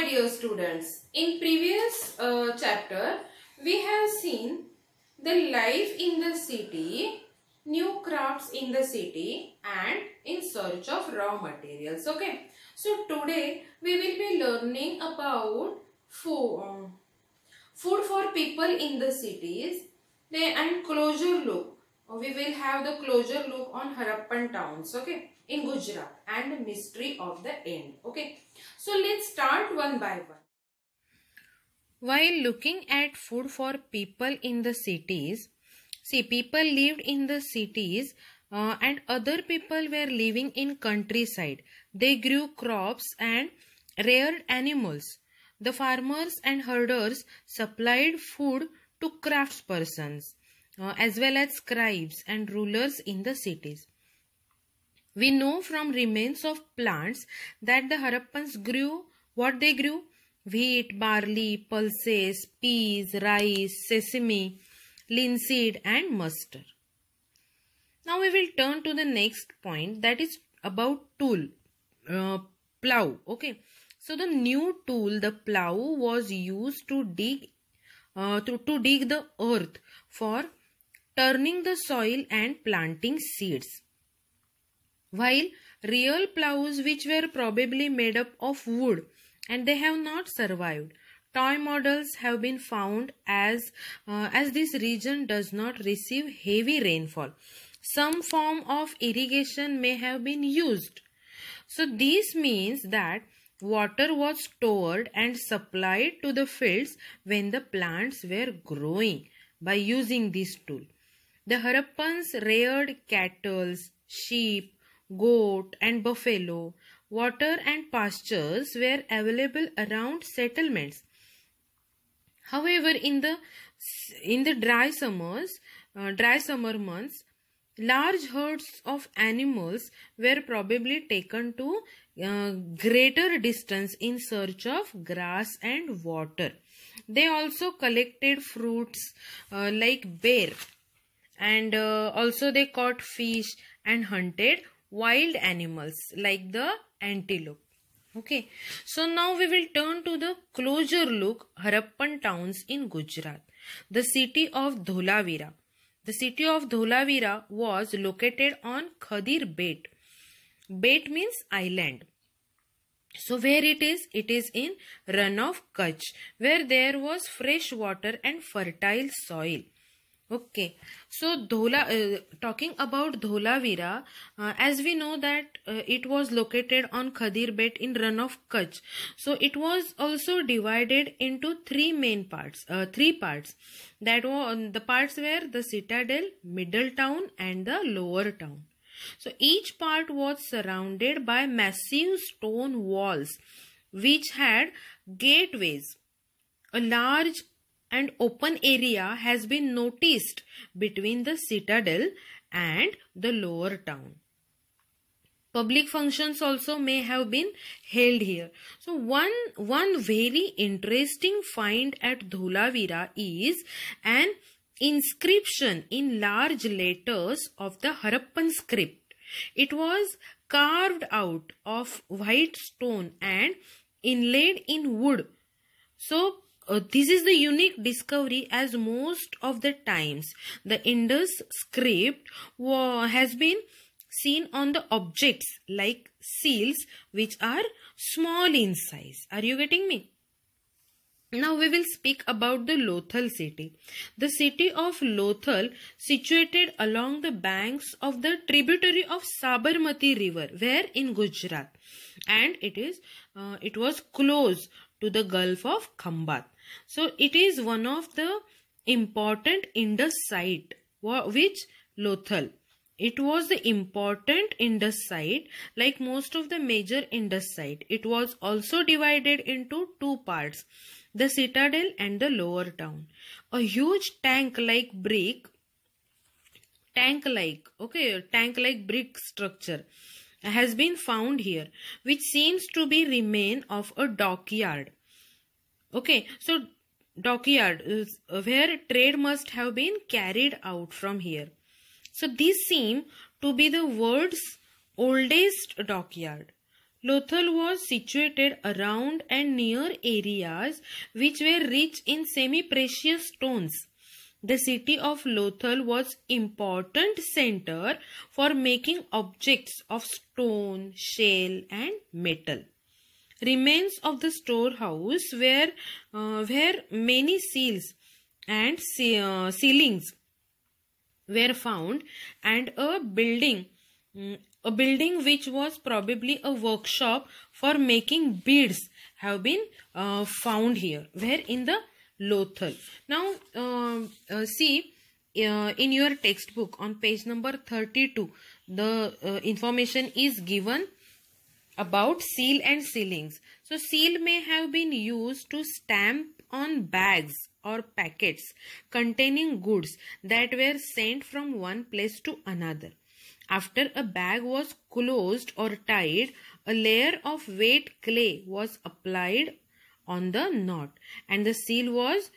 My dear students, in previous uh, chapter, we have seen the life in the city, new crafts in the city and in search of raw materials. Okay. So today we will be learning about food, um, food for people in the cities and closure look. We will have the closure look on Harappan towns. Okay in Gujarat and the mystery of the end. Okay. So let's start one by one. While looking at food for people in the cities, see people lived in the cities uh, and other people were living in countryside. They grew crops and reared animals. The farmers and herders supplied food to craftspersons uh, as well as scribes and rulers in the cities. We know from remains of plants that the Harappans grew what they grew wheat, barley, pulses, peas, rice, sesame, linseed and mustard. Now we will turn to the next point that is about tool, uh, plow. Okay. So the new tool, the plow was used to dig, uh, to, to dig the earth for turning the soil and planting seeds while real plows which were probably made up of wood and they have not survived. Toy models have been found as, uh, as this region does not receive heavy rainfall. Some form of irrigation may have been used. So this means that water was stored and supplied to the fields when the plants were growing by using this tool. The Harappans reared cattle, sheep, goat and buffalo. Water and pastures were available around settlements. However, in the in the dry summers, uh, dry summer months, large herds of animals were probably taken to uh, greater distance in search of grass and water. They also collected fruits uh, like bear and uh, also they caught fish and hunted wild animals like the antelope. Okay, so now we will turn to the closer look Harappan towns in Gujarat. The city of Dholavira. The city of Dholavira was located on Khadir Bet. Bet means island. So where it is? It is in run Kutch where there was fresh water and fertile soil okay so dhola uh, talking about dholavira uh, as we know that uh, it was located on khadir bet in run of kutch so it was also divided into three main parts uh, three parts that were um, the parts were the citadel middle town and the lower town so each part was surrounded by massive stone walls which had gateways a large and open area has been noticed between the citadel and the lower town. Public functions also may have been held here. So one, one very interesting find at Dholavira is an inscription in large letters of the Harappan script. It was carved out of white stone and inlaid in wood. So uh, this is the unique discovery as most of the times the Indus script has been seen on the objects like seals which are small in size. Are you getting me? Now we will speak about the Lothal city. The city of Lothal situated along the banks of the tributary of Sabarmati river where in Gujarat and it is uh, it was close to the Gulf of Khambat. So it is one of the important Indus site which Lothal. It was the important Indus site like most of the major Indus site. It was also divided into two parts, the citadel and the lower town. A huge tank-like brick, tank-like, okay, tank-like brick structure has been found here which seems to be remain of a dockyard okay so dockyard is where trade must have been carried out from here so this seem to be the world's oldest dockyard Lothal was situated around and near areas which were rich in semi-precious stones the city of Lothal was important center for making objects of stone, shell and metal. Remains of the storehouse were, uh, where many seals and uh, ceilings were found and a building um, a building which was probably a workshop for making beads have been uh, found here where in the Lothal. Now, um, uh, see uh, in your textbook on page number 32, the uh, information is given about seal and sealings. So, seal may have been used to stamp on bags or packets containing goods that were sent from one place to another. After a bag was closed or tied, a layer of wet clay was applied on the knot and the seal was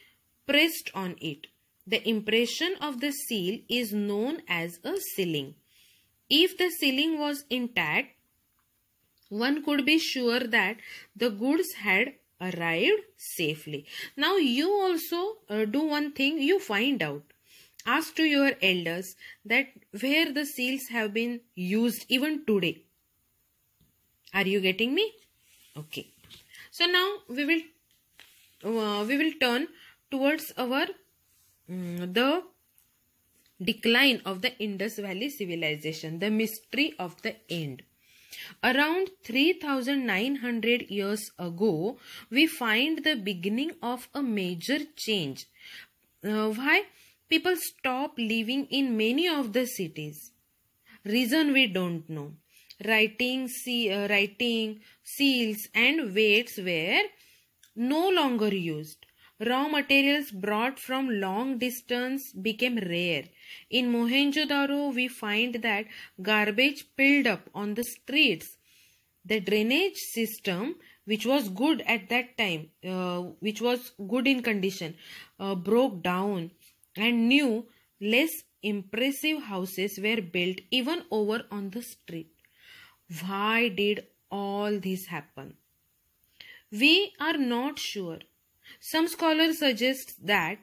pressed on it. The impression of the seal is known as a sealing. If the sealing was intact, one could be sure that the goods had arrived safely. Now you also uh, do one thing, you find out. Ask to your elders that where the seals have been used even today. Are you getting me? Okay. So now we will uh, we will turn towards our um, the decline of the Indus Valley civilization, the mystery of the end. Around 3900 years ago, we find the beginning of a major change. Uh, why? People stop living in many of the cities. Reason we don't know writing, see, uh, writing, seals and weights were no longer used. Raw materials brought from long distance became rare. In Mohenjo-daro, we find that garbage piled up on the streets. The drainage system, which was good at that time, uh, which was good in condition, uh, broke down and new, less impressive houses were built even over on the street. Why did all this happen? We are not sure. Some scholars suggest that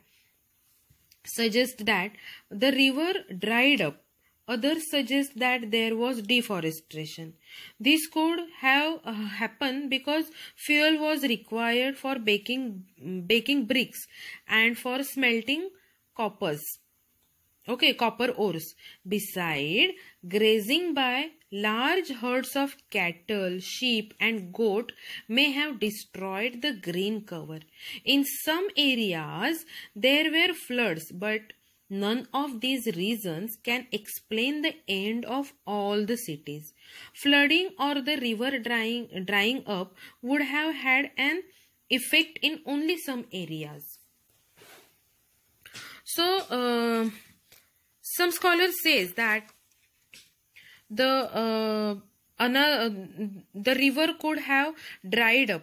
suggest that the river dried up. Others suggest that there was deforestation. This could have uh, happened because fuel was required for baking baking bricks and for smelting coppers. Okay, copper ores. Beside grazing by large herds of cattle, sheep and goat may have destroyed the green cover. In some areas there were floods but None of these reasons can explain the end of all the cities. Flooding or the river drying, drying up would have had an effect in only some areas. So, uh, some scholars says that the uh, uh, the river could have dried up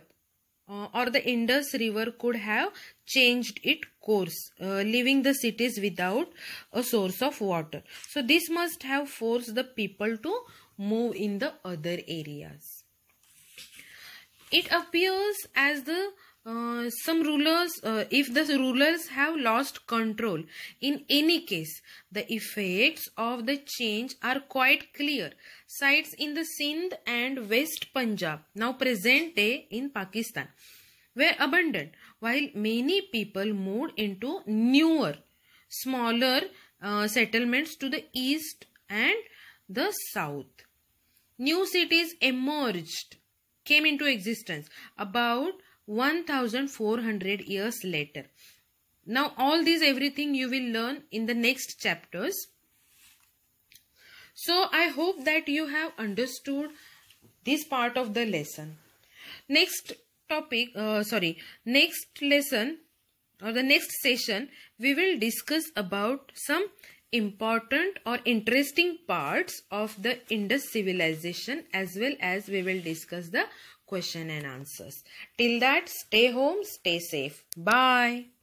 uh, or the Indus river could have changed its course, uh, leaving the cities without a source of water. So this must have forced the people to move in the other areas. It appears as the uh, some rulers, uh, if the rulers have lost control, in any case, the effects of the change are quite clear. Sites in the Sindh and West Punjab, now present day in Pakistan, were abandoned while many people moved into newer, smaller uh, settlements to the east and the south. New cities emerged, came into existence about 1400 years later. Now all these everything you will learn in the next chapters. So I hope that you have understood this part of the lesson. Next topic, uh, sorry, next lesson or the next session we will discuss about some important or interesting parts of the Indus civilization as well as we will discuss the question and answers. Till that, stay home, stay safe. Bye.